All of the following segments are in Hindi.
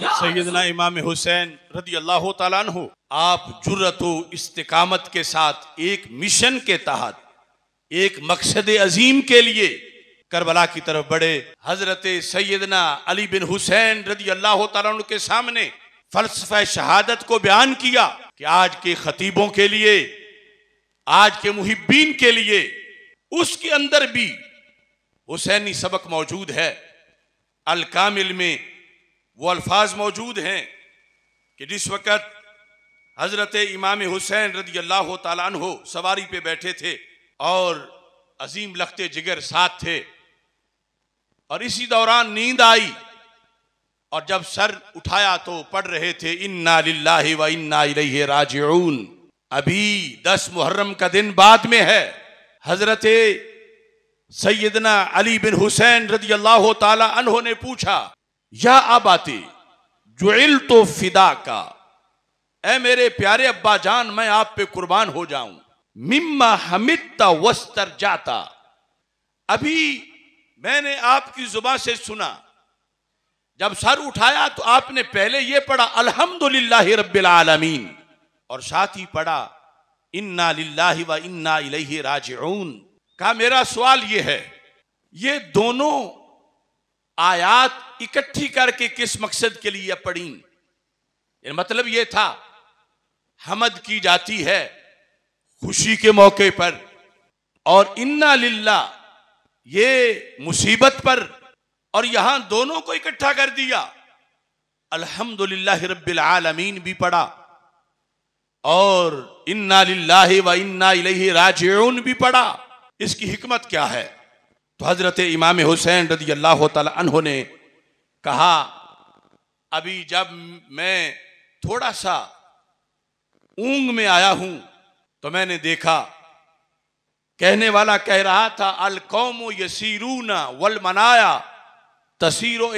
सैदना इमाम हुसैन रदी अल्लाह तु आप जुर्रत इस्तकामत के साथ एक मिशन के तहत एक मकसद अजीम के लिए करबला की तरफ बढ़े हजरत सैदना अली बिन हुसैन रदी अल्लाह तु के सामने फलसफा शहादत को बयान किया कि आज के खतीबों के लिए आज के मुहिबीन के लिए उसके अंदर भी हुसैनी सबक मौजूद है अलकामिल में वो अल्फाज मौजूद हैं कि जिस वक़्त हज़रत इमाम हुसैन रदी अल्लाह तन हो सवारी पे बैठे थे और अजीम लखते जिगर साथ थे और इसी दौरान नींद आई और जब सर उठाया तो पढ़ रहे थे इन्ना लाही व इन्ना राज अभी दस मुहर्रम का दिन बाद में है हज़रत सैदना अली बिन हुसैन रदी अल्लाह तला ने पूछा यह आबाती जुइल तो फिदा का ए मेरे प्यारे अब्बा जान मैं आप पे कुर्बान हो जाऊं मिम्मा हमिदता वस्तर जाता अभी मैंने आपकी जुबा से सुना जब सर उठाया तो आपने पहले यह पढ़ा अल्हम्दुलिल्लाह रब्बिल आलमीन और साथ ही पढ़ा इन्ना लिल्लाहि व इन्ना इलैहि राजिऊन का मेरा सवाल यह है ये दोनों आयात इकट्ठी करके किस मकसद के लिए पड़ी मतलब यह था हमद की जाती है खुशी के मौके पर और इन्ना लिल्ला ये मुसीबत पर और यहां दोनों को इकट्ठा कर दिया अल्हम्दुलिल्लाह रब्बिल आलमीन भी पढ़ा और इन्ना लिल्लाह व इन्ना इलैहि राजिऊन भी पढ़ा इसकी हिकमत क्या है तो हज़रत इमाम हुसैन रदी अल्लाह ने कहा अभी जब मैं थोड़ा सा ऊंग में आया हूं तो मैंने देखा कहने वाला कह रहा था अल कौमो यसीरू ना वल मनाया तसीरो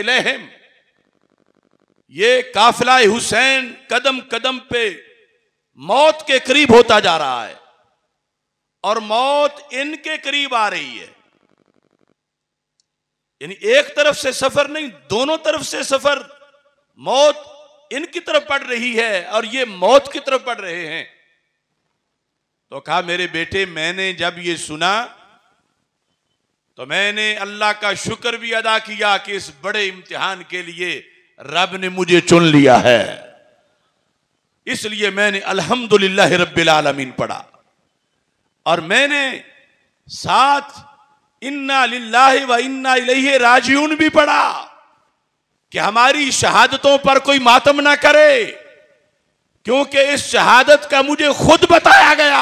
ये काफिला हुसैन कदम कदम पे मौत के करीब होता जा रहा है और मौत इनके करीब आ रही है यानी एक तरफ से सफर नहीं दोनों तरफ से सफर मौत इनकी तरफ पड़ रही है और ये मौत की तरफ पड़ रहे हैं तो कहा मेरे बेटे मैंने जब ये सुना तो मैंने अल्लाह का शुक्र भी अदा किया कि इस बड़े इम्तिहान के लिए रब ने मुझे चुन लिया है इसलिए मैंने अल्हम्दुलिल्लाह रब्बिल आलमीन पढ़ा और मैंने साथ इन्ना लिल्लाहि व इन्ना इलैहि राजून भी पढ़ा कि हमारी शहादतों पर कोई मातम ना करे क्योंकि इस शहादत का मुझे खुद बताया गया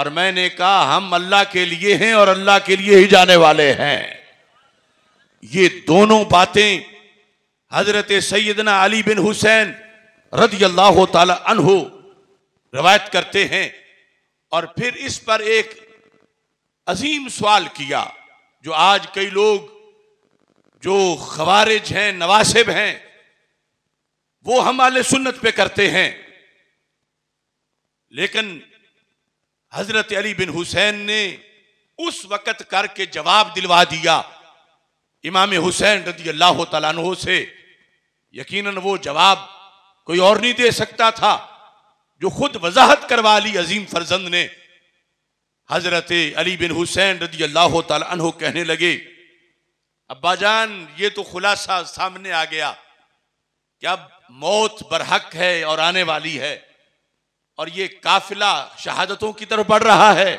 और मैंने कहा हम अल्लाह के लिए हैं और अल्लाह के लिए ही जाने वाले हैं ये दोनों बातें हजरत सैदना अली बिन हुसैन रदी अल्लाह तला अनहो रवायत करते हैं और फिर इस पर एक अजीम सवाल किया जो आज कई लोग जो खबारिज हैं नवासिब हैं वो हम आल सुन्नत पे करते हैं लेकिन हजरत अली बिन हुसैन ने उस वक़्त करके जवाब दिलवा दिया इमाम हुसैन रदी अल्लाह तला से यकीनन वो जवाब कोई और नहीं दे सकता था जो खुद वजाहत करवा ली अजीम फरजंद ने हज़रत अली बिन हुसैन रदी अल्लाह तु कहने लगे अब्बा जान ये तो खुलासा सामने आ गया कि अब मौत बरहक है और आने वाली है और ये काफिला शहादतों की तरफ बढ़ रहा है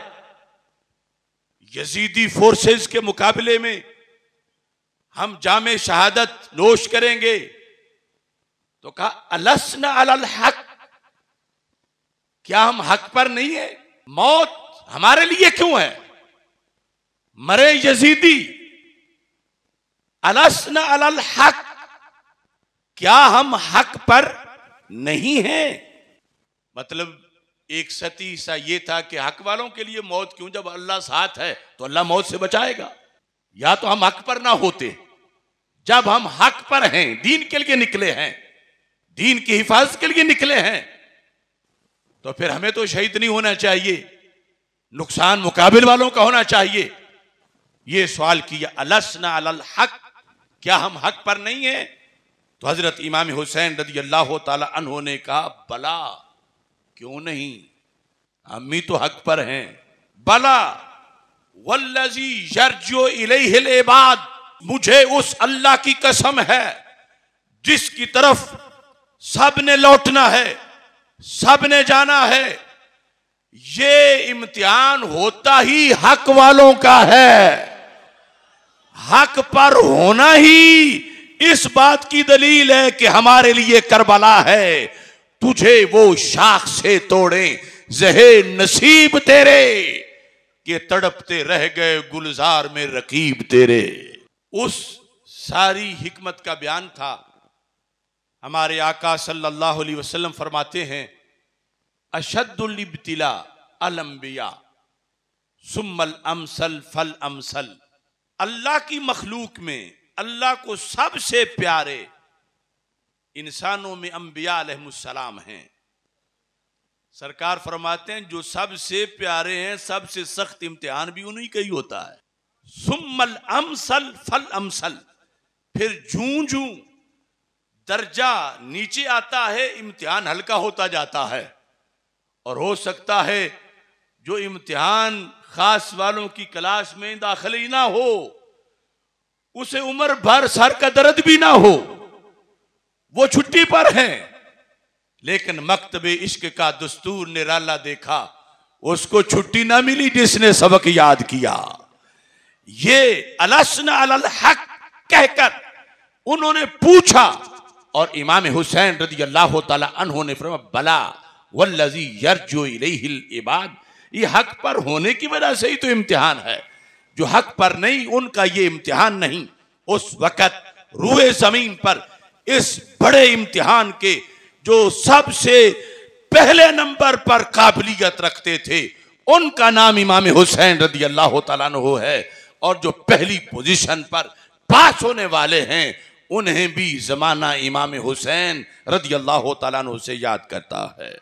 यजीदी फोर्सेस के मुकाबले में हम जाम शहादत नोश करेंगे तो कहा अलसन अल हक क्या हम हक पर नहीं है मौत हमारे लिए क्यों है मरे यजीदी अलसन अलल हक क्या हम हक पर नहीं हैं मतलब एक सती सा ये था कि हक वालों के लिए मौत क्यों जब अल्लाह साथ है तो अल्लाह मौत से बचाएगा या तो हम हक पर ना होते जब हम हक पर हैं दीन के लिए निकले हैं दीन की हिफाजत के लिए निकले हैं तो फिर हमें तो शहीद नहीं होना चाहिए नुकसान मुकाबिल वालों का होना चाहिए यह सवाल किया अलसना अल हक क्या हम हक पर नहीं है तो हजरत इमाम हुसैन रदी अल्लाह तहों ने कहा बला क्यों नहीं हम भी तो हक पर हैं बला वल्लजी यरजो बाद मुझे उस अल्लाह की कसम है जिसकी तरफ सब ने लौटना है सब ने जाना है ये इम्तिहान होता ही हक वालों का है हक पर होना ही इस बात की दलील है कि हमारे लिए करबला है तुझे वो शाख से तोड़े जहे नसीब तेरे के तड़पते रह गए गुलजार में रकीब तेरे उस सारी हिकमत का बयान था हमारे आका सल्लल्लाहु अलैहि वसल्लम फरमाते हैं अशदुल्बतिला अलम्बिया सुमल अमसल फल अमसल अल्लाह की मखलूक में अल्लाह को सबसे प्यारे इंसानों में अम्बिया है हैं सरकार फरमाते हैं जो सबसे प्यारे हैं सबसे सख्त इम्तिहान भी उन्हीं का ही होता है सुमल अमसल फल अमसल फिर जू जू दर्जा नीचे आता है इम्तिहान हल्का होता जाता है और हो सकता है जो इम्तिहान खास वालों की क्लास में ही ना हो उसे उम्र भर सर का दर्द भी ना हो वो छुट्टी पर हैं लेकिन मकतबे इश्क का दस्तूर निराला देखा उसको छुट्टी ना मिली जिसने सबक याद किया ये अलसन अल हक कहकर उन्होंने पूछा और इमाम हुसैन रदी अल्लाह तला ने फरमा बला वल्लजी यरजो इलेहिल इबाद ये हक पर होने की वजह से ही तो इम्तिहान है जो हक पर नहीं उनका ये इम्तिहान नहीं उस वक़्त रूए ज़मीन पर इस बड़े इम्तिहान के जो सबसे पहले नंबर पर काबिलियत रखते थे उनका नाम इमाम हुसैन रदी अल्लाह तु है और जो पहली पोजीशन पर पास होने वाले हैं उन्हें भी ज़माना इमाम हुसैन रदी अल्लाह तु से याद करता है